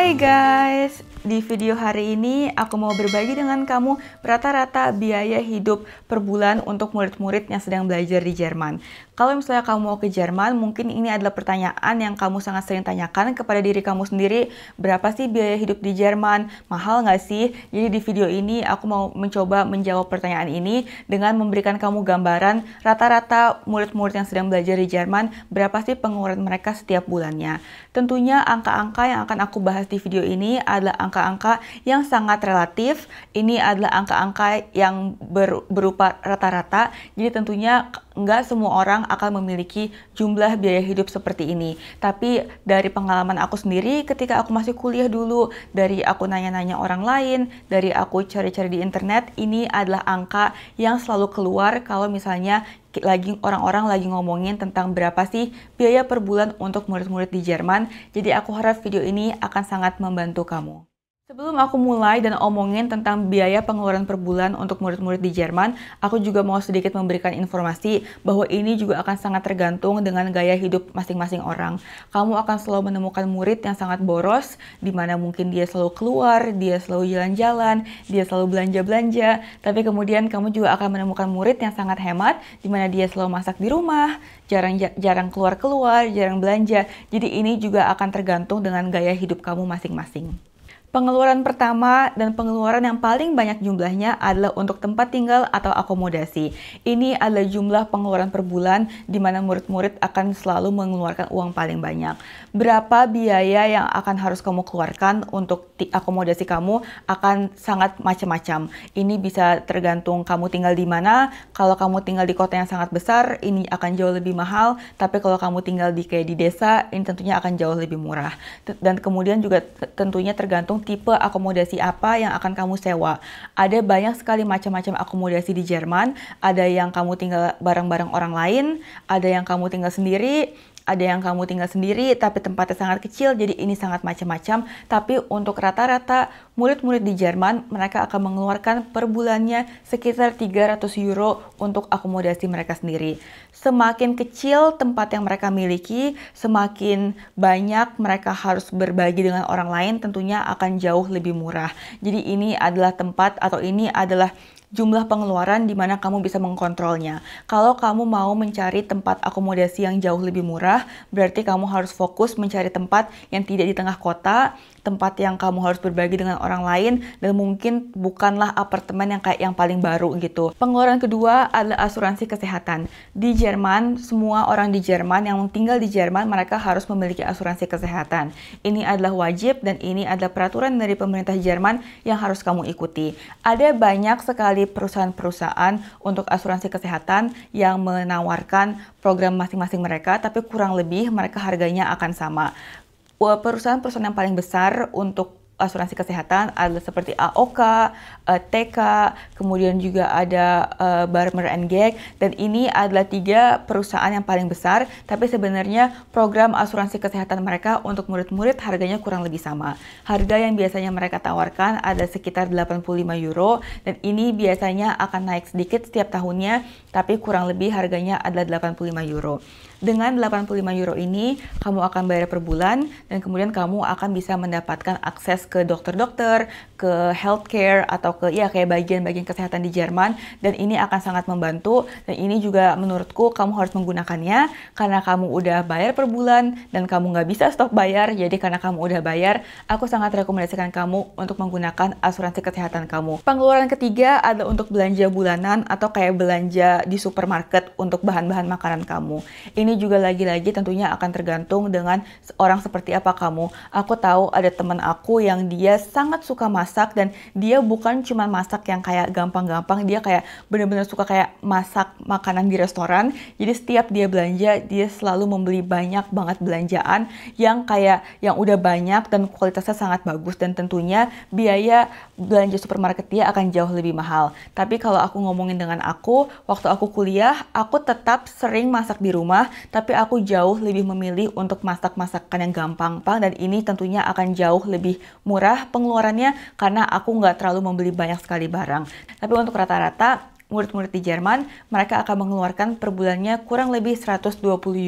Hai guys, di video hari ini aku mau berbagi dengan kamu rata-rata biaya hidup per bulan untuk murid-murid yang sedang belajar di Jerman. Kalau misalnya kamu mau ke Jerman, mungkin ini adalah pertanyaan yang kamu sangat sering tanyakan kepada diri kamu sendiri. Berapa sih biaya hidup di Jerman? Mahal nggak sih? Jadi di video ini aku mau mencoba menjawab pertanyaan ini dengan memberikan kamu gambaran rata-rata murid-murid yang sedang belajar di Jerman, berapa sih pengeluaran mereka setiap bulannya. Tentunya angka-angka yang akan aku bahas di video ini adalah angka-angka yang sangat relatif. Ini adalah angka-angka yang ber berupa rata-rata. Jadi tentunya nggak semua orang akan memiliki jumlah biaya hidup seperti ini. Tapi dari pengalaman aku sendiri ketika aku masih kuliah dulu, dari aku nanya-nanya orang lain, dari aku cari-cari di internet, ini adalah angka yang selalu keluar kalau misalnya lagi orang-orang lagi ngomongin tentang berapa sih biaya per bulan untuk murid-murid di Jerman. Jadi aku harap video ini akan sangat membantu kamu. Sebelum aku mulai dan omongin tentang biaya pengeluaran per bulan untuk murid-murid di Jerman, aku juga mau sedikit memberikan informasi bahwa ini juga akan sangat tergantung dengan gaya hidup masing-masing orang. Kamu akan selalu menemukan murid yang sangat boros, di mana mungkin dia selalu keluar, dia selalu jalan-jalan, dia selalu belanja-belanja, tapi kemudian kamu juga akan menemukan murid yang sangat hemat, di mana dia selalu masak di rumah, jarang jarang keluar-keluar, jarang belanja. Jadi ini juga akan tergantung dengan gaya hidup kamu masing-masing. Pengeluaran pertama dan pengeluaran yang paling banyak jumlahnya adalah untuk tempat tinggal atau akomodasi. Ini adalah jumlah pengeluaran per bulan di mana murid-murid akan selalu mengeluarkan uang paling banyak. Berapa biaya yang akan harus kamu keluarkan untuk akomodasi kamu akan sangat macam-macam. Ini bisa tergantung kamu tinggal di mana. Kalau kamu tinggal di kota yang sangat besar, ini akan jauh lebih mahal. Tapi kalau kamu tinggal di kayak di desa, ini tentunya akan jauh lebih murah. Dan kemudian juga tentunya tergantung tipe akomodasi apa yang akan kamu sewa. Ada banyak sekali macam-macam akomodasi di Jerman, ada yang kamu tinggal bareng-bareng orang lain, ada yang kamu tinggal sendiri, ada yang kamu tinggal sendiri tapi tempatnya sangat kecil jadi ini sangat macam-macam tapi untuk rata-rata murid-murid di Jerman mereka akan mengeluarkan per bulannya sekitar 300 euro untuk akomodasi mereka sendiri semakin kecil tempat yang mereka miliki semakin banyak mereka harus berbagi dengan orang lain tentunya akan jauh lebih murah jadi ini adalah tempat atau ini adalah jumlah pengeluaran di mana kamu bisa mengkontrolnya. Kalau kamu mau mencari tempat akomodasi yang jauh lebih murah, berarti kamu harus fokus mencari tempat yang tidak di tengah kota, tempat yang kamu harus berbagi dengan orang lain, dan mungkin bukanlah apartemen yang kayak yang paling baru gitu. Pengeluaran kedua adalah asuransi kesehatan. Di Jerman, semua orang di Jerman yang tinggal di Jerman, mereka harus memiliki asuransi kesehatan. Ini adalah wajib dan ini adalah peraturan dari pemerintah Jerman yang harus kamu ikuti. Ada banyak sekali dari perusahaan-perusahaan untuk asuransi kesehatan yang menawarkan program masing-masing mereka, tapi kurang lebih mereka harganya akan sama. Perusahaan-perusahaan yang paling besar untuk asuransi kesehatan ada seperti AOK, eh, TK, kemudian juga ada eh, Barmer and Gag dan ini adalah tiga perusahaan yang paling besar tapi sebenarnya program asuransi kesehatan mereka untuk murid-murid harganya kurang lebih sama. Harga yang biasanya mereka tawarkan ada sekitar 85 euro dan ini biasanya akan naik sedikit setiap tahunnya tapi kurang lebih harganya adalah 85 euro. Dengan 85 euro ini, kamu akan bayar per bulan dan kemudian kamu akan bisa mendapatkan akses ke dokter-dokter, ke healthcare atau ke ya kayak bagian-bagian kesehatan di Jerman dan ini akan sangat membantu dan ini juga menurutku kamu harus menggunakannya karena kamu udah bayar per bulan dan kamu nggak bisa stop bayar jadi karena kamu udah bayar aku sangat rekomendasikan kamu untuk menggunakan asuransi kesehatan kamu. Pengeluaran ketiga ada untuk belanja bulanan atau kayak belanja di supermarket untuk bahan-bahan makanan kamu. Ini ini juga lagi-lagi tentunya akan tergantung dengan orang seperti apa kamu. Aku tahu ada teman aku yang dia sangat suka masak dan dia bukan cuma masak yang kayak gampang-gampang, dia kayak bener-bener suka kayak masak makanan di restoran. Jadi setiap dia belanja, dia selalu membeli banyak banget belanjaan yang kayak yang udah banyak dan kualitasnya sangat bagus dan tentunya biaya belanja supermarket dia akan jauh lebih mahal. Tapi kalau aku ngomongin dengan aku, waktu aku kuliah, aku tetap sering masak di rumah tapi aku jauh lebih memilih untuk masak masakan yang gampang pang dan ini tentunya akan jauh lebih murah pengeluarannya karena aku nggak terlalu membeli banyak sekali barang. Tapi untuk rata-rata murid-murid di Jerman, mereka akan mengeluarkan per bulannya kurang lebih 120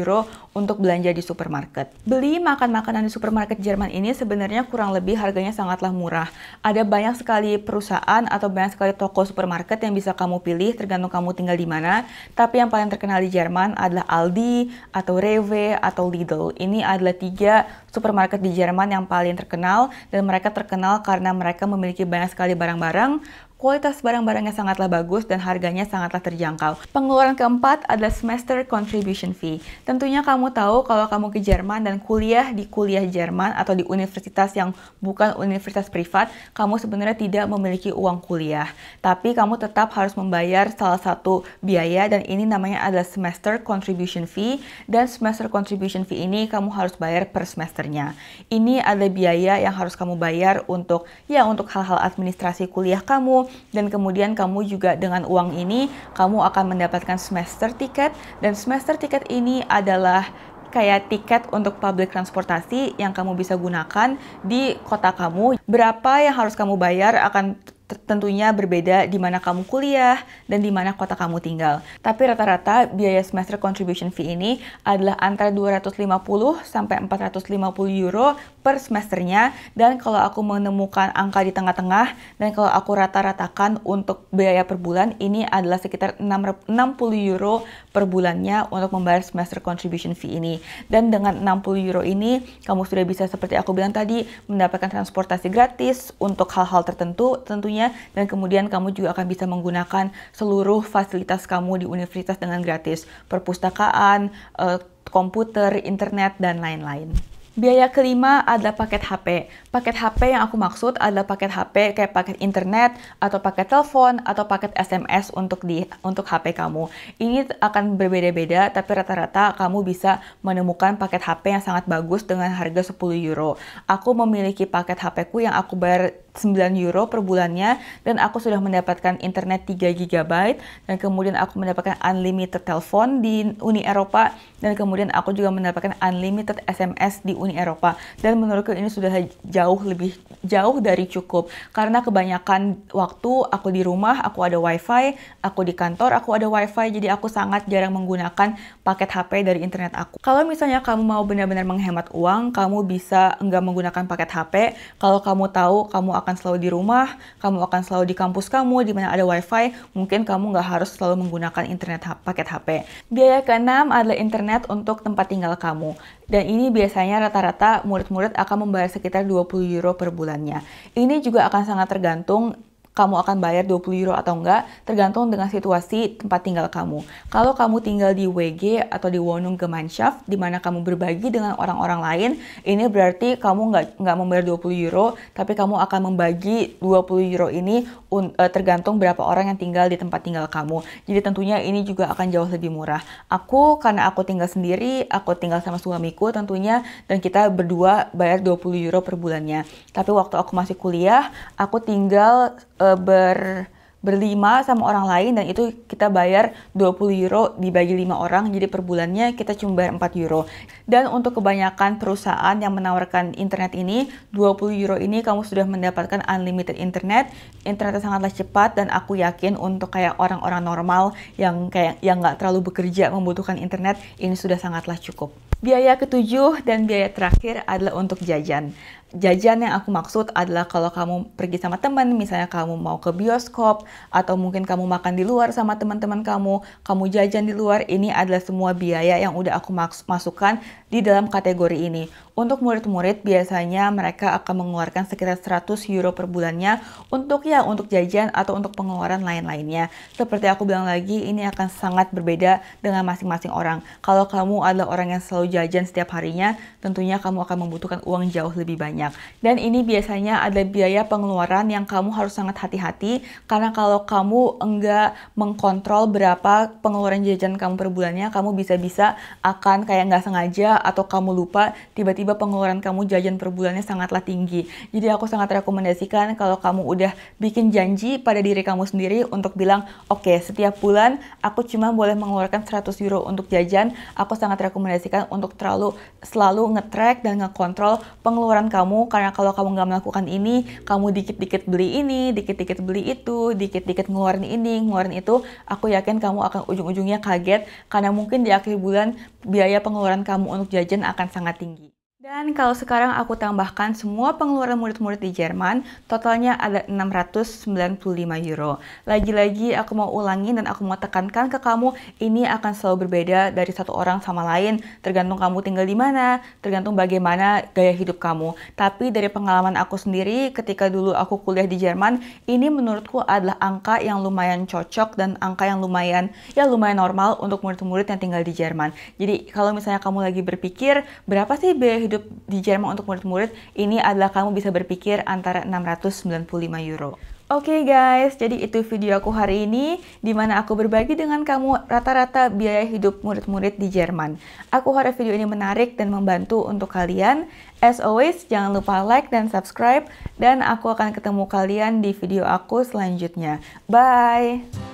euro untuk belanja di supermarket. Beli makan makanan di supermarket Jerman ini sebenarnya kurang lebih harganya sangatlah murah. Ada banyak sekali perusahaan atau banyak sekali toko supermarket yang bisa kamu pilih tergantung kamu tinggal di mana. Tapi yang paling terkenal di Jerman adalah Aldi atau Rewe atau Lidl. Ini adalah tiga supermarket di Jerman yang paling terkenal dan mereka terkenal karena mereka memiliki banyak sekali barang-barang Kualitas barang-barangnya sangatlah bagus dan harganya sangatlah terjangkau. Pengeluaran keempat adalah semester contribution fee. Tentunya kamu tahu kalau kamu ke Jerman dan kuliah di kuliah Jerman atau di universitas yang bukan universitas privat, kamu sebenarnya tidak memiliki uang kuliah. Tapi kamu tetap harus membayar salah satu biaya dan ini namanya adalah semester contribution fee dan semester contribution fee ini kamu harus bayar per semesternya. Ini ada biaya yang harus kamu bayar untuk ya untuk hal-hal administrasi kuliah kamu, dan kemudian kamu juga dengan uang ini kamu akan mendapatkan semester tiket dan semester tiket ini adalah kayak tiket untuk public transportasi yang kamu bisa gunakan di kota kamu. Berapa yang harus kamu bayar akan tentunya berbeda di mana kamu kuliah dan di mana kota kamu tinggal. Tapi rata-rata biaya semester contribution fee ini adalah antara 250 sampai 450 euro per semesternya dan kalau aku menemukan angka di tengah-tengah dan kalau aku rata-ratakan untuk biaya per bulan ini adalah sekitar 60 euro per bulannya untuk membayar semester contribution fee ini dan dengan 60 euro ini kamu sudah bisa seperti aku bilang tadi mendapatkan transportasi gratis untuk hal-hal tertentu tentunya dan kemudian kamu juga akan bisa menggunakan seluruh fasilitas kamu di universitas dengan gratis perpustakaan eh, komputer, internet, dan lain-lain. Biaya kelima adalah paket HP. Paket HP yang aku maksud adalah paket HP kayak paket internet atau paket telepon atau paket SMS untuk di untuk HP kamu. Ini akan berbeda-beda tapi rata-rata kamu bisa menemukan paket HP yang sangat bagus dengan harga 10 euro. Aku memiliki paket HP ku yang aku bayar 9 euro per bulannya dan aku sudah mendapatkan internet 3 GB dan kemudian aku mendapatkan unlimited telepon di Uni Eropa dan kemudian aku juga mendapatkan unlimited SMS di Uni Eropa dan menurutku ini sudah jauh lebih jauh dari cukup karena kebanyakan waktu aku di rumah aku ada wifi aku di kantor aku ada wifi jadi aku sangat jarang menggunakan paket HP dari internet aku kalau misalnya kamu mau benar-benar menghemat uang kamu bisa enggak menggunakan paket HP kalau kamu tahu kamu akan akan selalu di rumah, kamu akan selalu di kampus kamu di mana ada wifi, mungkin kamu nggak harus selalu menggunakan internet paket HP. Biaya keenam adalah internet untuk tempat tinggal kamu. Dan ini biasanya rata-rata murid-murid akan membayar sekitar 20 euro per bulannya. Ini juga akan sangat tergantung kamu akan bayar 20 euro atau enggak, tergantung dengan situasi tempat tinggal kamu. Kalau kamu tinggal di WG atau di Wohnung Gemeinschaft, di mana kamu berbagi dengan orang-orang lain, ini berarti kamu nggak nggak membayar 20 euro, tapi kamu akan membagi 20 euro ini eh, tergantung berapa orang yang tinggal di tempat tinggal kamu. Jadi tentunya ini juga akan jauh lebih murah. Aku karena aku tinggal sendiri, aku tinggal sama suamiku tentunya, dan kita berdua bayar 20 euro per bulannya. Tapi waktu aku masih kuliah, aku tinggal uh, Eh, ber berlima sama orang lain dan itu kita bayar 20 euro dibagi lima orang jadi per bulannya kita cuma bayar 4 euro dan untuk kebanyakan perusahaan yang menawarkan internet ini 20 euro ini kamu sudah mendapatkan unlimited internet internet sangatlah cepat dan aku yakin untuk kayak orang-orang normal yang kayak yang nggak terlalu bekerja membutuhkan internet ini sudah sangatlah cukup biaya ketujuh dan biaya terakhir adalah untuk jajan jajan yang aku maksud adalah kalau kamu pergi sama teman, misalnya kamu mau ke bioskop, atau mungkin kamu makan di luar sama teman-teman kamu, kamu jajan di luar, ini adalah semua biaya yang udah aku masukkan di dalam kategori ini. Untuk murid-murid, biasanya mereka akan mengeluarkan sekitar 100 euro per bulannya untuk ya, untuk jajan atau untuk pengeluaran lain-lainnya. Seperti aku bilang lagi, ini akan sangat berbeda dengan masing-masing orang. Kalau kamu adalah orang yang selalu jajan setiap harinya, tentunya kamu akan membutuhkan uang jauh lebih banyak banyak. Dan ini biasanya ada biaya pengeluaran yang kamu harus sangat hati-hati karena kalau kamu enggak mengkontrol berapa pengeluaran jajan kamu per bulannya, kamu bisa-bisa akan kayak nggak sengaja atau kamu lupa tiba-tiba pengeluaran kamu jajan per bulannya sangatlah tinggi. Jadi aku sangat rekomendasikan kalau kamu udah bikin janji pada diri kamu sendiri untuk bilang, oke okay, setiap bulan aku cuma boleh mengeluarkan 100 euro untuk jajan, aku sangat rekomendasikan untuk terlalu selalu ngetrack dan ngekontrol pengeluaran kamu kamu karena kalau kamu nggak melakukan ini kamu dikit-dikit beli ini dikit-dikit beli itu dikit-dikit ngeluarin ini ngeluarin itu aku yakin kamu akan ujung-ujungnya kaget karena mungkin di akhir bulan biaya pengeluaran kamu untuk jajan akan sangat tinggi dan kalau sekarang aku tambahkan semua pengeluaran murid-murid di Jerman, totalnya ada 695 euro. Lagi-lagi aku mau ulangi dan aku mau tekankan ke kamu, ini akan selalu berbeda dari satu orang sama lain, tergantung kamu tinggal di mana, tergantung bagaimana gaya hidup kamu. Tapi dari pengalaman aku sendiri, ketika dulu aku kuliah di Jerman, ini menurutku adalah angka yang lumayan cocok dan angka yang lumayan, ya lumayan normal untuk murid-murid yang tinggal di Jerman. Jadi kalau misalnya kamu lagi berpikir, berapa sih biaya hidup di Jerman untuk murid-murid ini adalah kamu bisa berpikir antara 695 euro. Oke okay guys, jadi itu video aku hari ini, di mana aku berbagi dengan kamu rata-rata biaya hidup murid-murid di Jerman. Aku harap video ini menarik dan membantu untuk kalian. As always, jangan lupa like dan subscribe, dan aku akan ketemu kalian di video aku selanjutnya. Bye!